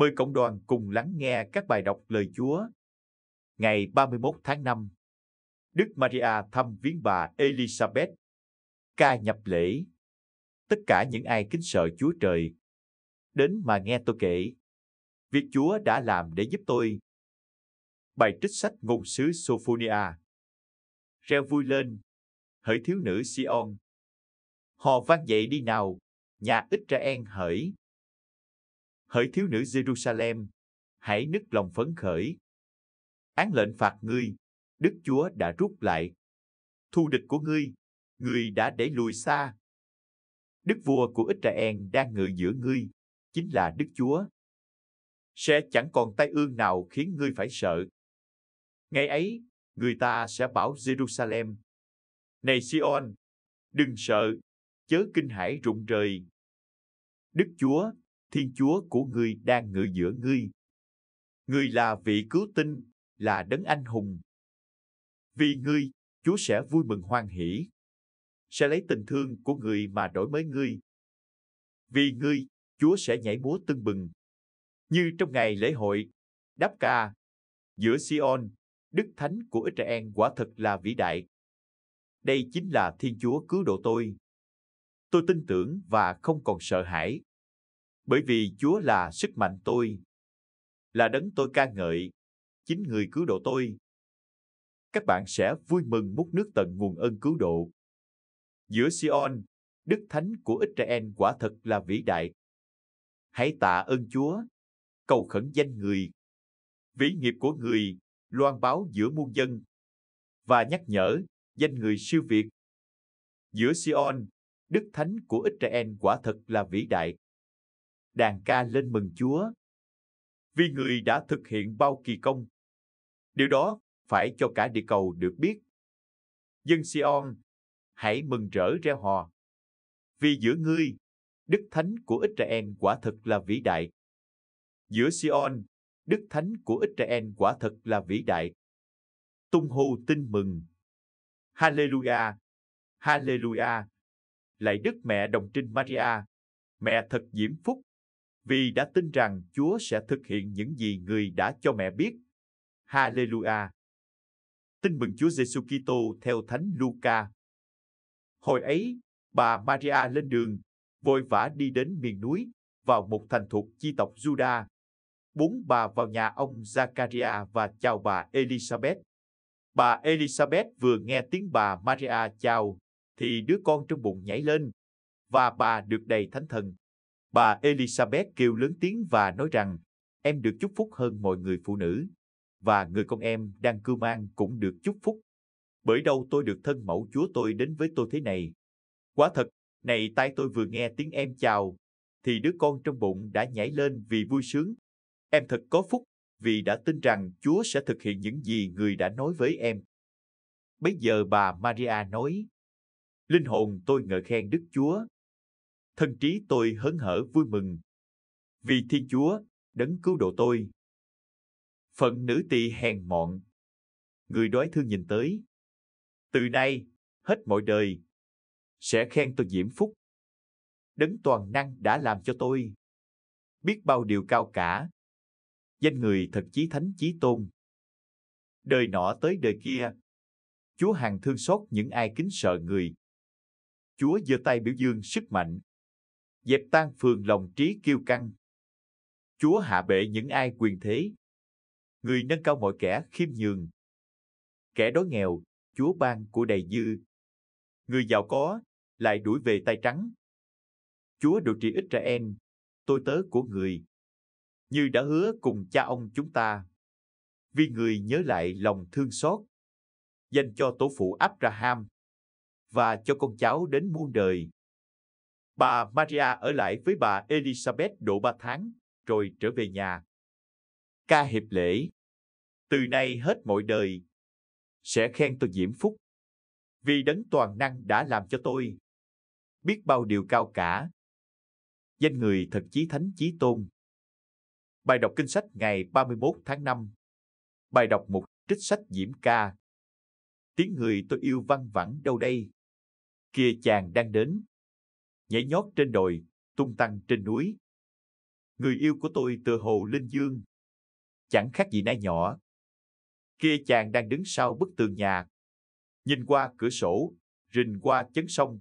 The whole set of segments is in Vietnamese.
Mời cộng đoàn cùng lắng nghe các bài đọc lời Chúa. Ngày 31 tháng 5, Đức Maria thăm viếng bà Elizabeth. Ca nhập lễ. Tất cả những ai kính sợ Chúa Trời, đến mà nghe tôi kể. Việc Chúa đã làm để giúp tôi. Bài trích sách ngôn sứ Sophonia. Reo vui lên, hỡi thiếu nữ Sion. Họ vang dậy đi nào, nhà Israel hỡi hỡi thiếu nữ Jerusalem, hãy nức lòng phấn khởi. Án lệnh phạt ngươi, Đức Chúa đã rút lại. Thu địch của ngươi, ngươi đã để lùi xa. Đức vua của Israel đang ngự giữa ngươi, chính là Đức Chúa. Sẽ chẳng còn tai ương nào khiến ngươi phải sợ. Ngày ấy, người ta sẽ bảo Jerusalem. Này Sion, đừng sợ, chớ kinh hãi rụng rời. Đức Chúa, Thiên Chúa của ngươi đang ngự giữa ngươi. Ngươi là vị cứu tinh, là đấng anh hùng. Vì ngươi, Chúa sẽ vui mừng hoan hỷ. Sẽ lấy tình thương của người mà đổi mới ngươi. Vì ngươi, Chúa sẽ nhảy múa tưng bừng. Như trong ngày lễ hội, đáp ca, giữa Sion, Đức Thánh của Israel quả thật là vĩ đại. Đây chính là Thiên Chúa cứu độ tôi. Tôi tin tưởng và không còn sợ hãi bởi vì Chúa là sức mạnh tôi, là đấng tôi ca ngợi, chính người cứu độ tôi. Các bạn sẽ vui mừng múc nước tận nguồn ơn cứu độ. Giữa Sion, Đức Thánh của Israel quả thật là vĩ đại. Hãy tạ ơn Chúa, cầu khẩn danh người. Vĩ nghiệp của người, loan báo giữa muôn dân. Và nhắc nhở, danh người siêu việt. Giữa Sion, Đức Thánh của Israel quả thật là vĩ đại đàn ca lên mừng Chúa. Vì người đã thực hiện bao kỳ công. Điều đó phải cho cả địa cầu được biết. Dân Sion, hãy mừng rỡ reo hò. Vì giữa ngươi, Đức Thánh của Israel quả thật là vĩ đại. Giữa Sion, Đức Thánh của Israel quả thật là vĩ đại. Tung hô tin mừng. Hallelujah! Hallelujah! Lạy Đức Mẹ Đồng Trinh Maria, Mẹ thật diễm phúc, vì đã tin rằng Chúa sẽ thực hiện những gì người đã cho mẹ biết. Hallelujah! Tin mừng Chúa Giêsu Kitô theo Thánh Luca. Hồi ấy, bà Maria lên đường, vội vã đi đến miền núi, vào một thành thuộc chi tộc Juda. Bốn bà vào nhà ông Zakaria và chào bà Elizabeth. Bà Elizabeth vừa nghe tiếng bà Maria chào, thì đứa con trong bụng nhảy lên, và bà được đầy thánh thần. Bà Elizabeth kêu lớn tiếng và nói rằng, em được chúc phúc hơn mọi người phụ nữ, và người con em đang cư mang cũng được chúc phúc. Bởi đâu tôi được thân mẫu chúa tôi đến với tôi thế này. quá thật, này tai tôi vừa nghe tiếng em chào, thì đứa con trong bụng đã nhảy lên vì vui sướng. Em thật có phúc, vì đã tin rằng Chúa sẽ thực hiện những gì người đã nói với em. Bây giờ bà Maria nói, Linh hồn tôi ngợi khen Đức Chúa, thân trí tôi hớn hở vui mừng. Vì Thiên Chúa, đấng cứu độ tôi. Phận nữ tỳ hèn mọn. Người đói thương nhìn tới. Từ nay, hết mọi đời, sẽ khen tôi diễm phúc. Đấng toàn năng đã làm cho tôi. Biết bao điều cao cả. Danh người thật chí thánh chí tôn. Đời nọ tới đời kia. Chúa hàng thương xót những ai kính sợ người. Chúa giơ tay biểu dương sức mạnh dẹp tan phường lòng trí kiêu căng. Chúa hạ bệ những ai quyền thế. Người nâng cao mọi kẻ khiêm nhường. Kẻ đói nghèo, Chúa ban của đầy dư. Người giàu có, lại đuổi về tay trắng. Chúa độ trị Israel, tôi tớ của người. Như đã hứa cùng cha ông chúng ta. Vì người nhớ lại lòng thương xót. Dành cho tổ phụ Abraham. Và cho con cháu đến muôn đời. Bà Maria ở lại với bà Elizabeth độ ba tháng, rồi trở về nhà. Ca hiệp lễ Từ nay hết mọi đời, sẽ khen tôi diễm phúc. Vì đấng toàn năng đã làm cho tôi biết bao điều cao cả. Danh người thật chí thánh chí tôn. Bài đọc kinh sách ngày 31 tháng 5 Bài đọc một trích sách Diễm Ca Tiếng người tôi yêu văng vẳng đâu đây? Kia chàng đang đến nhảy nhót trên đồi, tung tăng trên núi. Người yêu của tôi tựa hồ linh dương, chẳng khác gì nai nhỏ. Kia chàng đang đứng sau bức tường nhà, nhìn qua cửa sổ, rình qua chấn sông.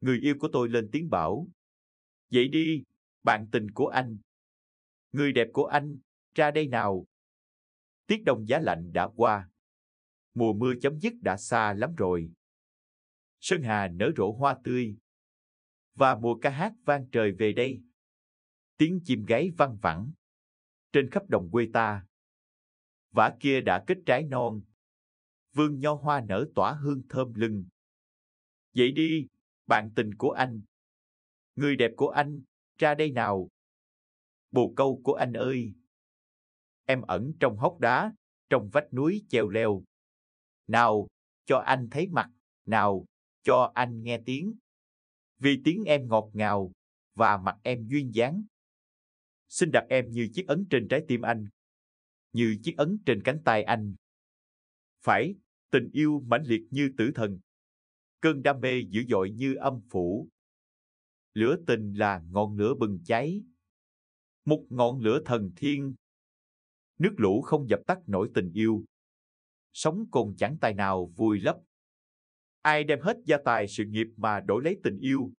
Người yêu của tôi lên tiếng bảo, dậy đi, bạn tình của anh. Người đẹp của anh, ra đây nào. Tiết đông giá lạnh đã qua. Mùa mưa chấm dứt đã xa lắm rồi. Sơn Hà nở rộ hoa tươi, và mùa ca hát vang trời về đây. Tiếng chim gáy văng vẳng trên khắp đồng quê ta. Vả kia đã kết trái non, vương nho hoa nở tỏa hương thơm lừng. Vậy đi, bạn tình của anh, người đẹp của anh, ra đây nào. Bồ câu của anh ơi, em ẩn trong hốc đá, trong vách núi chèo leo. Nào, cho anh thấy mặt, nào, cho anh nghe tiếng vì tiếng em ngọt ngào và mặt em duyên dáng. Xin đặt em như chiếc ấn trên trái tim anh, như chiếc ấn trên cánh tay anh. Phải, tình yêu mãnh liệt như tử thần, cơn đam mê dữ dội như âm phủ. Lửa tình là ngọn lửa bừng cháy, một ngọn lửa thần thiên. Nước lũ không dập tắt nổi tình yêu, sống còn chẳng tài nào vui lấp Ai đem hết gia tài sự nghiệp mà đổi lấy tình yêu,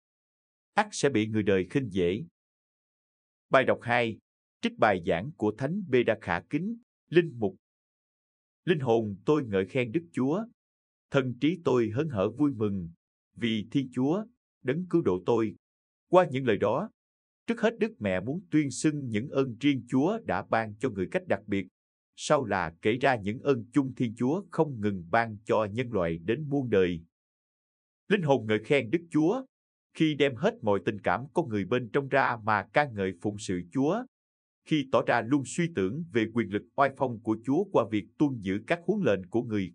ắt sẽ bị người đời khinh dễ. Bài đọc 2, trích bài giảng của Thánh Bê Đa Khả Kính, Linh Mục. Linh hồn tôi ngợi khen Đức Chúa, thần trí tôi hớn hở vui mừng, vì Thiên Chúa, đấng cứu độ tôi. Qua những lời đó, trước hết Đức Mẹ muốn tuyên xưng những ơn riêng Chúa đã ban cho người cách đặc biệt, sau là kể ra những ơn chung Thiên Chúa không ngừng ban cho nhân loại đến muôn đời. Linh hồn ngợi khen Đức Chúa, khi đem hết mọi tình cảm con người bên trong ra mà ca ngợi phụng sự Chúa, khi tỏ ra luôn suy tưởng về quyền lực oai phong của Chúa qua việc tuân giữ các huấn lệnh của người.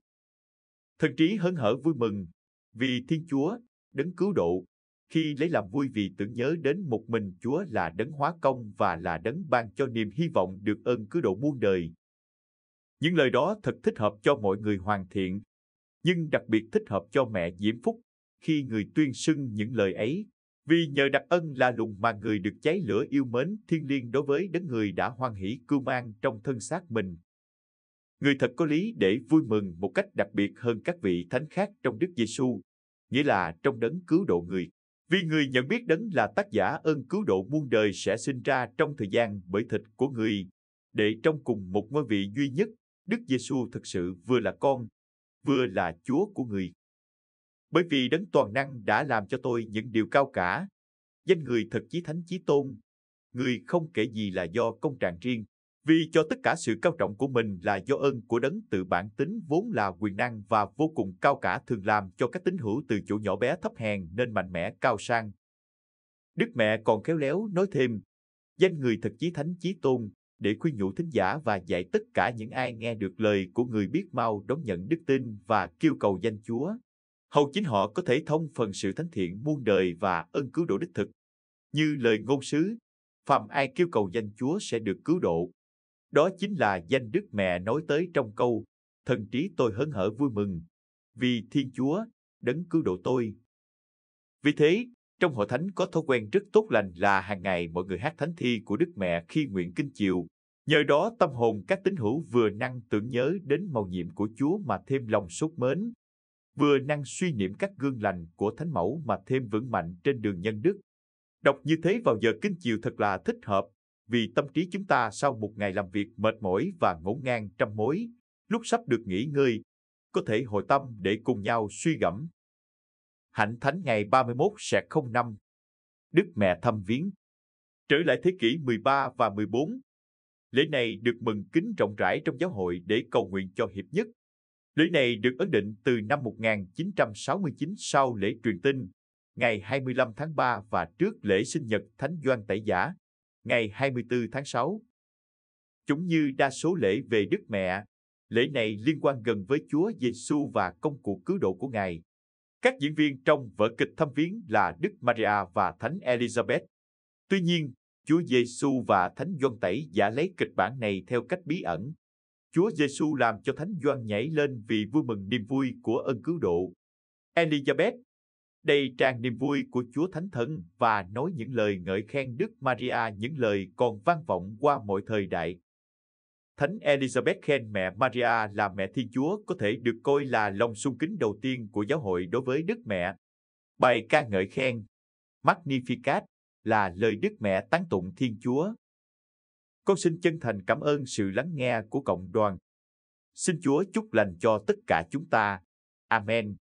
Thần trí hân hở vui mừng, vì Thiên Chúa, đấng cứu độ, khi lấy làm vui vì tưởng nhớ đến một mình Chúa là đấng hóa công và là đấng ban cho niềm hy vọng được ơn cứu độ muôn đời. Những lời đó thật thích hợp cho mọi người hoàn thiện, nhưng đặc biệt thích hợp cho mẹ Diễm Phúc khi người tuyên xưng những lời ấy. Vì nhờ đặc ân là lùng mà người được cháy lửa yêu mến thiên liêng đối với đấng người đã hoan hỷ cưu mang trong thân xác mình. Người thật có lý để vui mừng một cách đặc biệt hơn các vị thánh khác trong Đức Giêsu, nghĩa là trong đấng cứu độ người. Vì người nhận biết đấng là tác giả ơn cứu độ muôn đời sẽ sinh ra trong thời gian bởi thịt của người, để trong cùng một ngôi vị duy nhất, Đức Giêsu thực sự vừa là con, vừa là Chúa của người bởi vì đấng toàn năng đã làm cho tôi những điều cao cả. Danh người thật chí thánh chí tôn, người không kể gì là do công trạng riêng, vì cho tất cả sự cao trọng của mình là do ơn của đấng tự bản tính vốn là quyền năng và vô cùng cao cả thường làm cho các tín hữu từ chỗ nhỏ bé thấp hèn nên mạnh mẽ cao sang. Đức mẹ còn khéo léo nói thêm, danh người thật chí thánh chí tôn, để khuyên nhủ thính giả và dạy tất cả những ai nghe được lời của người biết mau đón nhận đức tin và kêu cầu danh Chúa hầu chính họ có thể thông phần sự thánh thiện muôn đời và ân cứu độ đích thực. Như lời ngôn sứ, phạm ai kêu cầu danh Chúa sẽ được cứu độ. Đó chính là danh Đức Mẹ nói tới trong câu, thần trí tôi hớn hở vui mừng, vì Thiên Chúa đấng cứu độ tôi. Vì thế, trong hội thánh có thói quen rất tốt lành là hàng ngày mọi người hát thánh thi của Đức Mẹ khi nguyện kinh chiều. Nhờ đó tâm hồn các tín hữu vừa năng tưởng nhớ đến màu nhiệm của Chúa mà thêm lòng sốt mến, vừa năng suy niệm các gương lành của Thánh Mẫu mà thêm vững mạnh trên đường nhân đức. Đọc như thế vào giờ kinh chiều thật là thích hợp, vì tâm trí chúng ta sau một ngày làm việc mệt mỏi và ngổn ngang trăm mối, lúc sắp được nghỉ ngơi, có thể hội tâm để cùng nhau suy gẫm. Hạnh Thánh ngày 31 sẹt 05 Đức Mẹ thăm viếng Trở lại thế kỷ 13 và 14, lễ này được mừng kính rộng rãi trong giáo hội để cầu nguyện cho hiệp nhất, Lễ này được ấn định từ năm 1969 sau lễ truyền tin, ngày 25 tháng 3 và trước lễ sinh nhật Thánh Doan Tẩy Giả, ngày 24 tháng 6. Chúng như đa số lễ về Đức Mẹ, lễ này liên quan gần với Chúa Giêsu và công cuộc cứu độ của Ngài. Các diễn viên trong vở kịch thăm viếng là Đức Maria và Thánh Elizabeth. Tuy nhiên, Chúa Giêsu và Thánh Doan Tẩy giả lấy kịch bản này theo cách bí ẩn, Chúa Giêsu làm cho Thánh Doan nhảy lên vì vui mừng niềm vui của ân cứu độ. Elizabeth đầy tràn niềm vui của Chúa Thánh Thần và nói những lời ngợi khen Đức Maria những lời còn vang vọng qua mọi thời đại. Thánh Elizabeth khen mẹ Maria là mẹ Thiên Chúa có thể được coi là lòng sung kính đầu tiên của giáo hội đối với Đức Mẹ. Bài ca ngợi khen Magnificat là lời Đức Mẹ tán tụng Thiên Chúa. Con xin chân thành cảm ơn sự lắng nghe của cộng đoàn. Xin Chúa chúc lành cho tất cả chúng ta. Amen.